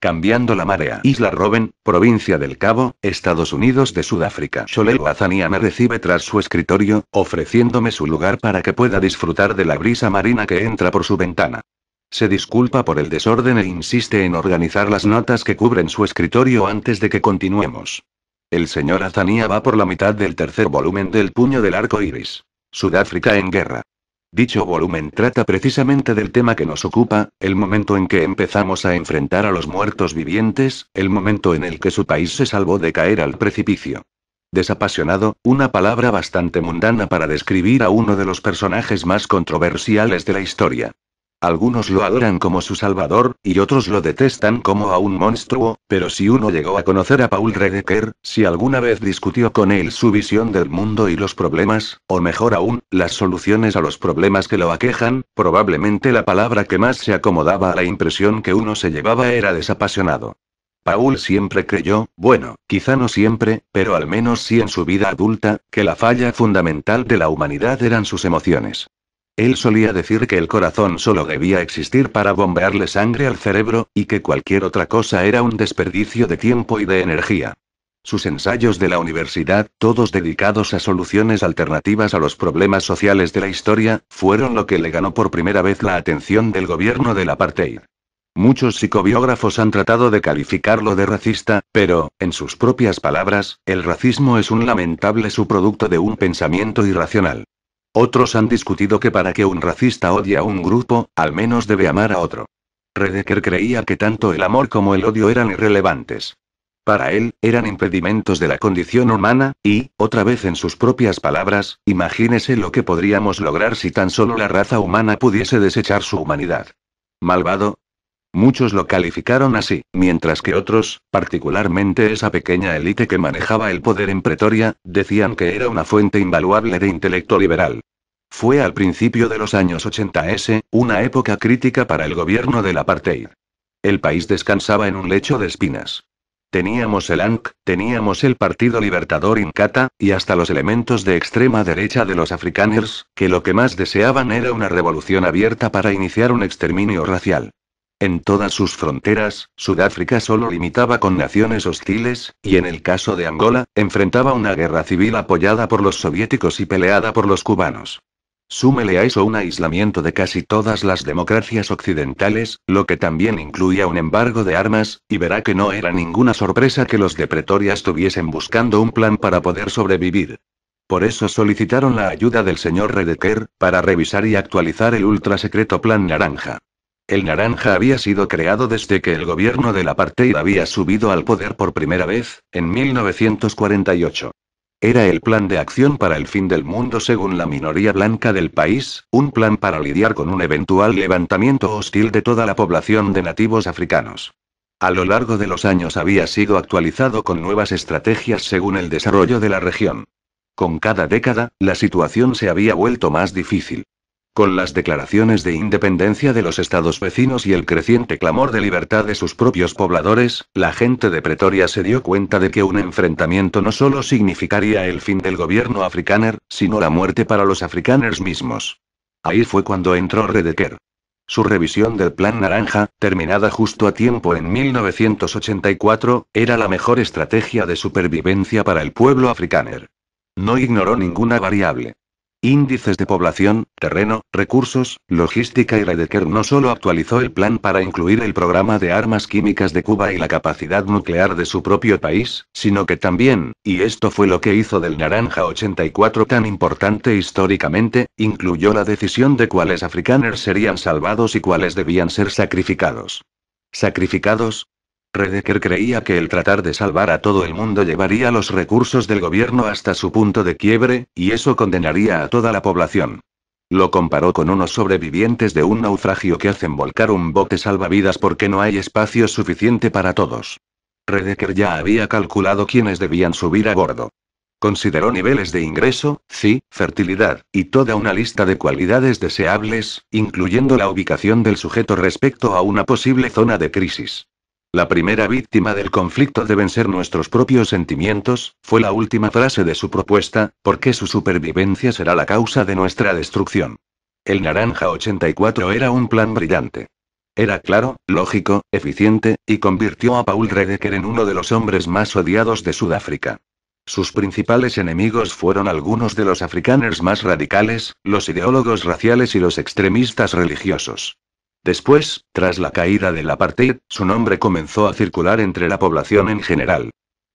Cambiando la marea. Isla Robben, provincia del Cabo, Estados Unidos de Sudáfrica. Sholel Azania me recibe tras su escritorio, ofreciéndome su lugar para que pueda disfrutar de la brisa marina que entra por su ventana. Se disculpa por el desorden e insiste en organizar las notas que cubren su escritorio antes de que continuemos. El señor Azania va por la mitad del tercer volumen del Puño del Arco Iris. Sudáfrica en guerra. Dicho volumen trata precisamente del tema que nos ocupa, el momento en que empezamos a enfrentar a los muertos vivientes, el momento en el que su país se salvó de caer al precipicio. Desapasionado, una palabra bastante mundana para describir a uno de los personajes más controversiales de la historia. Algunos lo adoran como su salvador, y otros lo detestan como a un monstruo, pero si uno llegó a conocer a Paul Redeker, si alguna vez discutió con él su visión del mundo y los problemas, o mejor aún, las soluciones a los problemas que lo aquejan, probablemente la palabra que más se acomodaba a la impresión que uno se llevaba era desapasionado. Paul siempre creyó, bueno, quizá no siempre, pero al menos sí en su vida adulta, que la falla fundamental de la humanidad eran sus emociones. Él solía decir que el corazón solo debía existir para bombearle sangre al cerebro, y que cualquier otra cosa era un desperdicio de tiempo y de energía. Sus ensayos de la universidad, todos dedicados a soluciones alternativas a los problemas sociales de la historia, fueron lo que le ganó por primera vez la atención del gobierno del apartheid. Muchos psicobiógrafos han tratado de calificarlo de racista, pero, en sus propias palabras, el racismo es un lamentable subproducto de un pensamiento irracional. Otros han discutido que para que un racista odie a un grupo, al menos debe amar a otro. Redeker creía que tanto el amor como el odio eran irrelevantes. Para él, eran impedimentos de la condición humana, y, otra vez en sus propias palabras, imagínese lo que podríamos lograr si tan solo la raza humana pudiese desechar su humanidad. Malvado, Muchos lo calificaron así, mientras que otros, particularmente esa pequeña élite que manejaba el poder en Pretoria, decían que era una fuente invaluable de intelecto liberal. Fue al principio de los años 80S, una época crítica para el gobierno del apartheid. El país descansaba en un lecho de espinas. Teníamos el ANC, teníamos el Partido Libertador Incata, y hasta los elementos de extrema derecha de los africaners, que lo que más deseaban era una revolución abierta para iniciar un exterminio racial. En todas sus fronteras, Sudáfrica solo limitaba con naciones hostiles, y en el caso de Angola, enfrentaba una guerra civil apoyada por los soviéticos y peleada por los cubanos. Súmele a eso un aislamiento de casi todas las democracias occidentales, lo que también incluía un embargo de armas, y verá que no era ninguna sorpresa que los de Pretoria estuviesen buscando un plan para poder sobrevivir. Por eso solicitaron la ayuda del señor Redeker, para revisar y actualizar el secreto Plan Naranja. El naranja había sido creado desde que el gobierno del apartheid había subido al poder por primera vez, en 1948. Era el plan de acción para el fin del mundo según la minoría blanca del país, un plan para lidiar con un eventual levantamiento hostil de toda la población de nativos africanos. A lo largo de los años había sido actualizado con nuevas estrategias según el desarrollo de la región. Con cada década, la situación se había vuelto más difícil. Con las declaraciones de independencia de los estados vecinos y el creciente clamor de libertad de sus propios pobladores, la gente de Pretoria se dio cuenta de que un enfrentamiento no solo significaría el fin del gobierno africaner, sino la muerte para los africaners mismos. Ahí fue cuando entró Redeker. Su revisión del Plan Naranja, terminada justo a tiempo en 1984, era la mejor estrategia de supervivencia para el pueblo africaner. No ignoró ninguna variable. Índices de población, terreno, recursos, logística y Redeker no solo actualizó el plan para incluir el programa de armas químicas de Cuba y la capacidad nuclear de su propio país, sino que también, y esto fue lo que hizo del Naranja 84 tan importante históricamente, incluyó la decisión de cuáles africaners serían salvados y cuáles debían ser sacrificados. Sacrificados, Redeker creía que el tratar de salvar a todo el mundo llevaría los recursos del gobierno hasta su punto de quiebre, y eso condenaría a toda la población. Lo comparó con unos sobrevivientes de un naufragio que hacen volcar un bote salvavidas porque no hay espacio suficiente para todos. Redeker ya había calculado quiénes debían subir a bordo. Consideró niveles de ingreso, sí, fertilidad, y toda una lista de cualidades deseables, incluyendo la ubicación del sujeto respecto a una posible zona de crisis. La primera víctima del conflicto deben ser nuestros propios sentimientos, fue la última frase de su propuesta, porque su supervivencia será la causa de nuestra destrucción. El Naranja 84 era un plan brillante. Era claro, lógico, eficiente, y convirtió a Paul Redeker en uno de los hombres más odiados de Sudáfrica. Sus principales enemigos fueron algunos de los africaners más radicales, los ideólogos raciales y los extremistas religiosos. Después, tras la caída de la apartheid, su nombre comenzó a circular entre la población en general.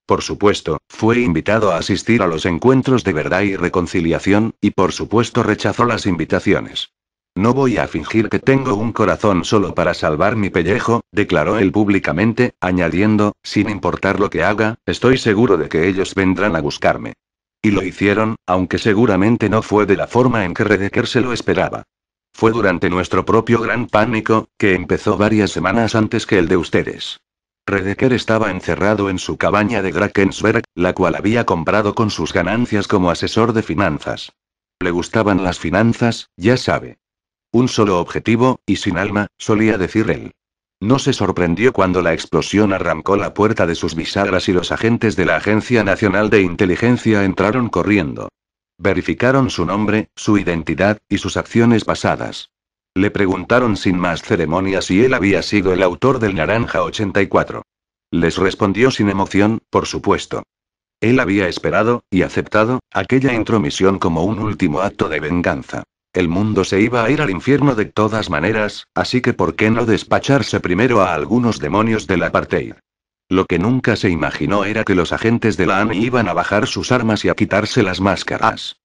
Por supuesto, fue invitado a asistir a los encuentros de verdad y reconciliación, y por supuesto rechazó las invitaciones. No voy a fingir que tengo un corazón solo para salvar mi pellejo, declaró él públicamente, añadiendo, sin importar lo que haga, estoy seguro de que ellos vendrán a buscarme. Y lo hicieron, aunque seguramente no fue de la forma en que Redeker se lo esperaba. Fue durante nuestro propio gran pánico, que empezó varias semanas antes que el de ustedes. Redeker estaba encerrado en su cabaña de Drakensberg, la cual había comprado con sus ganancias como asesor de finanzas. Le gustaban las finanzas, ya sabe. Un solo objetivo, y sin alma, solía decir él. No se sorprendió cuando la explosión arrancó la puerta de sus bisagras y los agentes de la Agencia Nacional de Inteligencia entraron corriendo. Verificaron su nombre, su identidad, y sus acciones pasadas. Le preguntaron sin más ceremonia si él había sido el autor del Naranja 84. Les respondió sin emoción, por supuesto. Él había esperado, y aceptado, aquella intromisión como un último acto de venganza. El mundo se iba a ir al infierno de todas maneras, así que ¿por qué no despacharse primero a algunos demonios del apartheid? Lo que nunca se imaginó era que los agentes de la ANI iban a bajar sus armas y a quitarse las máscaras.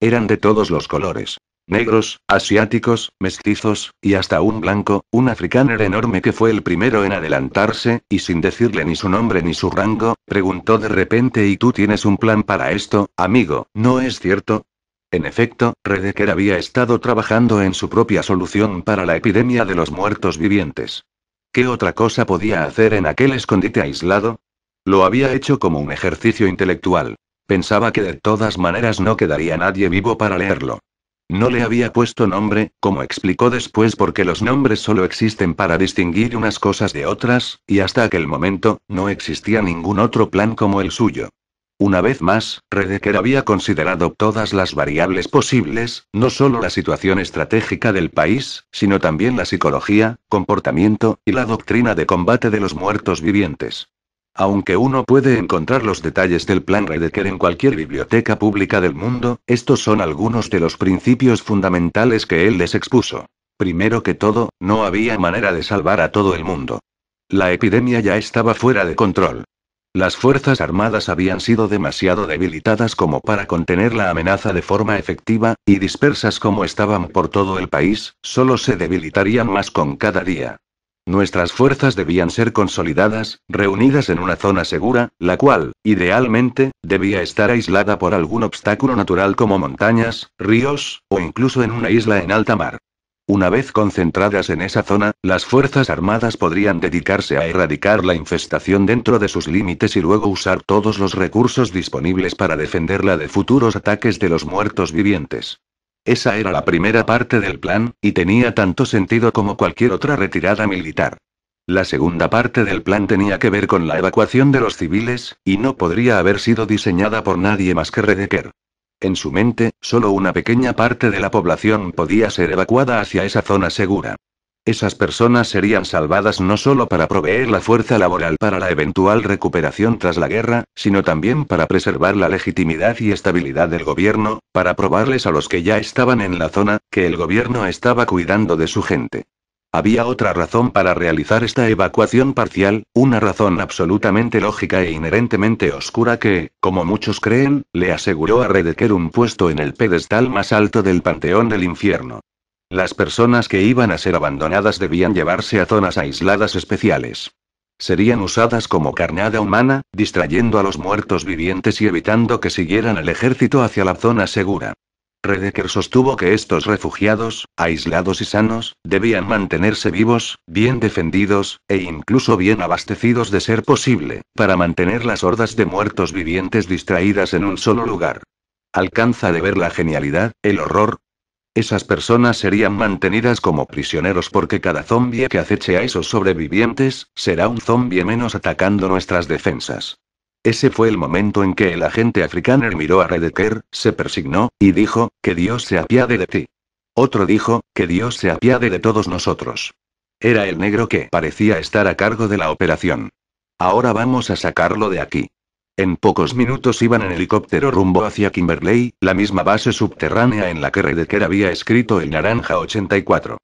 Eran de todos los colores. Negros, asiáticos, mestizos, y hasta un blanco, un africano enorme que fue el primero en adelantarse, y sin decirle ni su nombre ni su rango, preguntó de repente ¿y tú tienes un plan para esto, amigo, no es cierto? En efecto, Redeker había estado trabajando en su propia solución para la epidemia de los muertos vivientes. ¿Qué otra cosa podía hacer en aquel escondite aislado? Lo había hecho como un ejercicio intelectual. Pensaba que de todas maneras no quedaría nadie vivo para leerlo. No le había puesto nombre, como explicó después porque los nombres solo existen para distinguir unas cosas de otras, y hasta aquel momento, no existía ningún otro plan como el suyo. Una vez más, Redeker había considerado todas las variables posibles, no solo la situación estratégica del país, sino también la psicología, comportamiento, y la doctrina de combate de los muertos vivientes. Aunque uno puede encontrar los detalles del plan Redeker en cualquier biblioteca pública del mundo, estos son algunos de los principios fundamentales que él les expuso. Primero que todo, no había manera de salvar a todo el mundo. La epidemia ya estaba fuera de control. Las Fuerzas Armadas habían sido demasiado debilitadas como para contener la amenaza de forma efectiva, y dispersas como estaban por todo el país, solo se debilitarían más con cada día. Nuestras fuerzas debían ser consolidadas, reunidas en una zona segura, la cual, idealmente, debía estar aislada por algún obstáculo natural como montañas, ríos, o incluso en una isla en alta mar. Una vez concentradas en esa zona, las Fuerzas Armadas podrían dedicarse a erradicar la infestación dentro de sus límites y luego usar todos los recursos disponibles para defenderla de futuros ataques de los muertos vivientes. Esa era la primera parte del plan, y tenía tanto sentido como cualquier otra retirada militar. La segunda parte del plan tenía que ver con la evacuación de los civiles, y no podría haber sido diseñada por nadie más que Redeker. En su mente, solo una pequeña parte de la población podía ser evacuada hacia esa zona segura. Esas personas serían salvadas no solo para proveer la fuerza laboral para la eventual recuperación tras la guerra, sino también para preservar la legitimidad y estabilidad del gobierno, para probarles a los que ya estaban en la zona, que el gobierno estaba cuidando de su gente. Había otra razón para realizar esta evacuación parcial, una razón absolutamente lógica e inherentemente oscura que, como muchos creen, le aseguró a Redeker un puesto en el pedestal más alto del Panteón del Infierno. Las personas que iban a ser abandonadas debían llevarse a zonas aisladas especiales. Serían usadas como carnada humana, distrayendo a los muertos vivientes y evitando que siguieran el ejército hacia la zona segura. Redeker sostuvo que estos refugiados, aislados y sanos, debían mantenerse vivos, bien defendidos, e incluso bien abastecidos de ser posible, para mantener las hordas de muertos vivientes distraídas en un solo lugar. ¿Alcanza de ver la genialidad, el horror? Esas personas serían mantenidas como prisioneros porque cada zombie que aceche a esos sobrevivientes, será un zombie menos atacando nuestras defensas. Ese fue el momento en que el agente africano miró a Redeker, se persignó, y dijo, que Dios se apiade de ti. Otro dijo, que Dios se apiade de todos nosotros. Era el negro que parecía estar a cargo de la operación. Ahora vamos a sacarlo de aquí. En pocos minutos iban en helicóptero rumbo hacia Kimberley, la misma base subterránea en la que Redeker había escrito el Naranja 84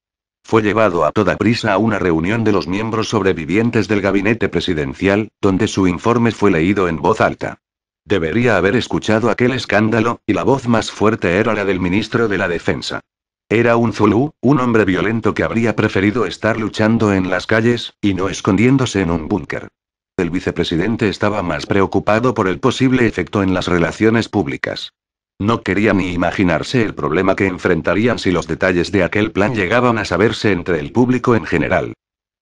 fue llevado a toda prisa a una reunión de los miembros sobrevivientes del gabinete presidencial, donde su informe fue leído en voz alta. Debería haber escuchado aquel escándalo, y la voz más fuerte era la del ministro de la Defensa. Era un Zulú, un hombre violento que habría preferido estar luchando en las calles, y no escondiéndose en un búnker. El vicepresidente estaba más preocupado por el posible efecto en las relaciones públicas. No quería ni imaginarse el problema que enfrentarían si los detalles de aquel plan llegaban a saberse entre el público en general.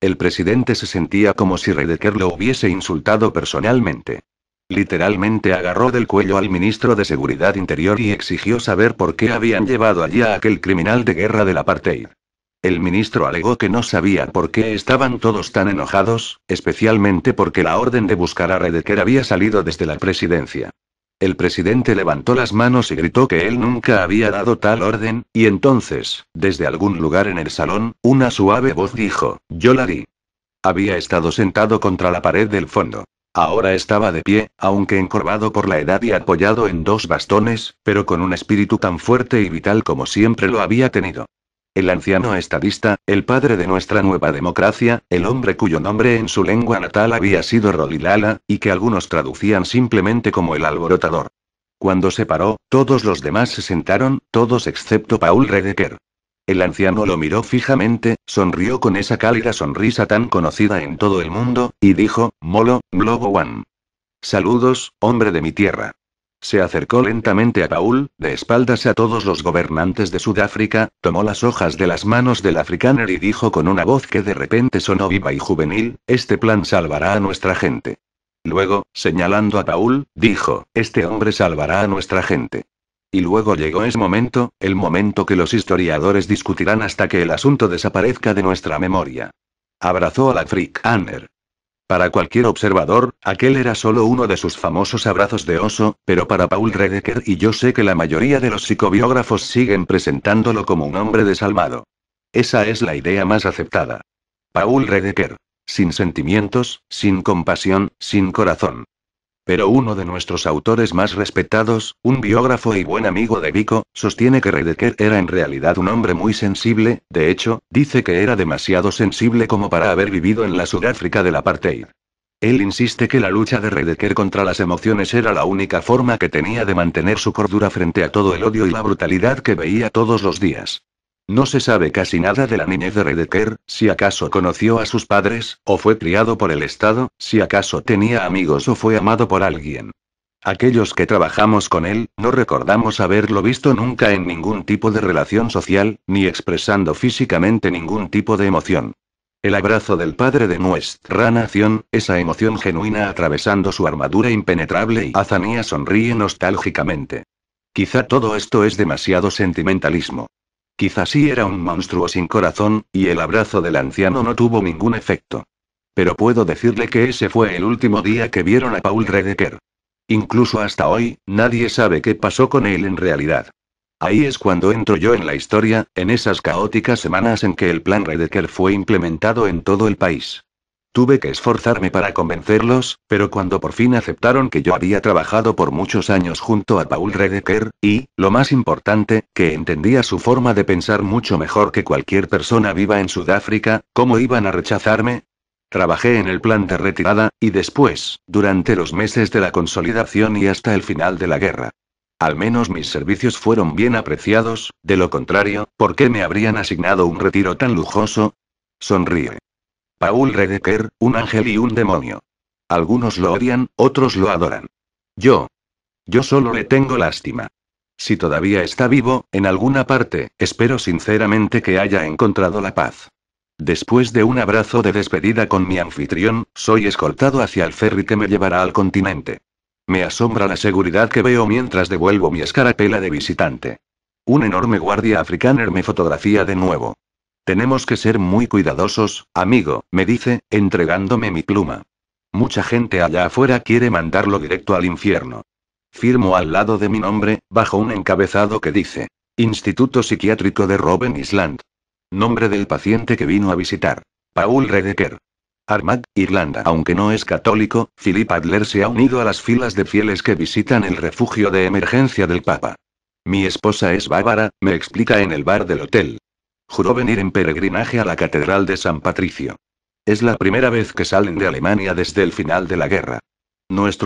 El presidente se sentía como si Redeker lo hubiese insultado personalmente. Literalmente agarró del cuello al ministro de Seguridad Interior y exigió saber por qué habían llevado allí a aquel criminal de guerra del apartheid. El ministro alegó que no sabía por qué estaban todos tan enojados, especialmente porque la orden de buscar a Redeker había salido desde la presidencia. El presidente levantó las manos y gritó que él nunca había dado tal orden, y entonces, desde algún lugar en el salón, una suave voz dijo, yo la di. Había estado sentado contra la pared del fondo. Ahora estaba de pie, aunque encorvado por la edad y apoyado en dos bastones, pero con un espíritu tan fuerte y vital como siempre lo había tenido el anciano estadista, el padre de nuestra nueva democracia, el hombre cuyo nombre en su lengua natal había sido Rolilala, y que algunos traducían simplemente como el alborotador. Cuando se paró, todos los demás se sentaron, todos excepto Paul Redeker. El anciano lo miró fijamente, sonrió con esa cálida sonrisa tan conocida en todo el mundo, y dijo, Molo, Globo One. Saludos, hombre de mi tierra. Se acercó lentamente a Paul, de espaldas a todos los gobernantes de Sudáfrica, tomó las hojas de las manos del africaner y dijo con una voz que de repente sonó viva y juvenil, este plan salvará a nuestra gente. Luego, señalando a Paul, dijo, este hombre salvará a nuestra gente. Y luego llegó ese momento, el momento que los historiadores discutirán hasta que el asunto desaparezca de nuestra memoria. Abrazó al Afrikaner. Para cualquier observador, aquel era solo uno de sus famosos abrazos de oso, pero para Paul Redeker y yo sé que la mayoría de los psicobiógrafos siguen presentándolo como un hombre desalmado. Esa es la idea más aceptada. Paul Redeker. Sin sentimientos, sin compasión, sin corazón. Pero uno de nuestros autores más respetados, un biógrafo y buen amigo de Vico, sostiene que Redeker era en realidad un hombre muy sensible, de hecho, dice que era demasiado sensible como para haber vivido en la Sudáfrica del apartheid. Él insiste que la lucha de Redeker contra las emociones era la única forma que tenía de mantener su cordura frente a todo el odio y la brutalidad que veía todos los días. No se sabe casi nada de la niñez de Redeker, si acaso conoció a sus padres, o fue criado por el Estado, si acaso tenía amigos o fue amado por alguien. Aquellos que trabajamos con él, no recordamos haberlo visto nunca en ningún tipo de relación social, ni expresando físicamente ningún tipo de emoción. El abrazo del padre de nuestra nación, esa emoción genuina atravesando su armadura impenetrable y Azanía sonríe nostálgicamente. Quizá todo esto es demasiado sentimentalismo. Quizás sí era un monstruo sin corazón, y el abrazo del anciano no tuvo ningún efecto. Pero puedo decirle que ese fue el último día que vieron a Paul Redeker. Incluso hasta hoy, nadie sabe qué pasó con él en realidad. Ahí es cuando entro yo en la historia, en esas caóticas semanas en que el plan Redeker fue implementado en todo el país. Tuve que esforzarme para convencerlos, pero cuando por fin aceptaron que yo había trabajado por muchos años junto a Paul Redeker, y, lo más importante, que entendía su forma de pensar mucho mejor que cualquier persona viva en Sudáfrica, ¿cómo iban a rechazarme? Trabajé en el plan de retirada, y después, durante los meses de la consolidación y hasta el final de la guerra. Al menos mis servicios fueron bien apreciados, de lo contrario, ¿por qué me habrían asignado un retiro tan lujoso? Sonríe. Paul Redeker, un ángel y un demonio. Algunos lo odian, otros lo adoran. Yo. Yo solo le tengo lástima. Si todavía está vivo, en alguna parte, espero sinceramente que haya encontrado la paz. Después de un abrazo de despedida con mi anfitrión, soy escoltado hacia el ferry que me llevará al continente. Me asombra la seguridad que veo mientras devuelvo mi escarapela de visitante. Un enorme guardia africano me fotografía de nuevo. Tenemos que ser muy cuidadosos, amigo, me dice, entregándome mi pluma. Mucha gente allá afuera quiere mandarlo directo al infierno. Firmo al lado de mi nombre, bajo un encabezado que dice, Instituto Psiquiátrico de Robben Island. Nombre del paciente que vino a visitar. Paul Redeker. Armagh, Irlanda. Aunque no es católico, Philip Adler se ha unido a las filas de fieles que visitan el refugio de emergencia del Papa. Mi esposa es bávara, me explica en el bar del hotel. Juró venir en peregrinaje a la Catedral de San Patricio. Es la primera vez que salen de Alemania desde el final de la guerra. Nuestro